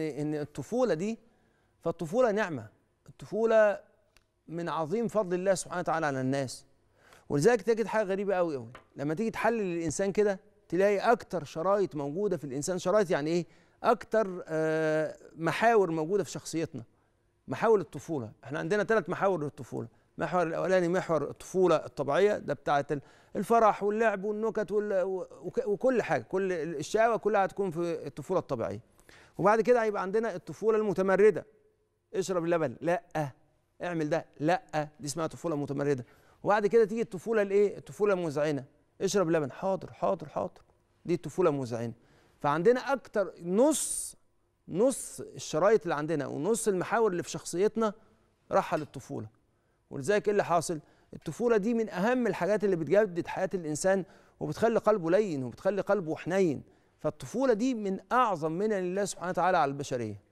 ان الطفوله دي فالطفوله نعمه الطفوله من عظيم فضل الله سبحانه وتعالى على الناس ولذلك تجد حاجه غريبه قوي قوي لما تيجي تحلل الانسان كده تلاقي اكتر شرايط موجوده في الانسان شرايط يعني ايه اكتر آه، محاور موجوده في شخصيتنا محاور الطفوله احنا عندنا ثلاث محاور للطفوله المحور الاولاني محور الطفوله الطبيعيه ده بتاعه الفرح واللعب والنكت وكل حاجه كل الشقاوه كلها هتكون في الطفوله الطبيعيه وبعد كده هيبقى عندنا الطفوله المتمرده اشرب اللبن لا اعمل ده لا دي اسمها طفوله متمرده وبعد كده تيجي الطفوله الايه الطفوله المزعنه اشرب لبن حاضر حاضر حاضر دي الطفوله المزعنه فعندنا اكتر نص نص الشرايط اللي عندنا ونص المحاور اللي في شخصيتنا راحه للطفوله ولذلك ايه اللي حاصل الطفوله دي من اهم الحاجات اللي بتجدد حياه الانسان وبتخلي قلبه لين وبتخلي قلبه حنين فالطفوله دي من اعظم منن الله سبحانه وتعالى على البشريه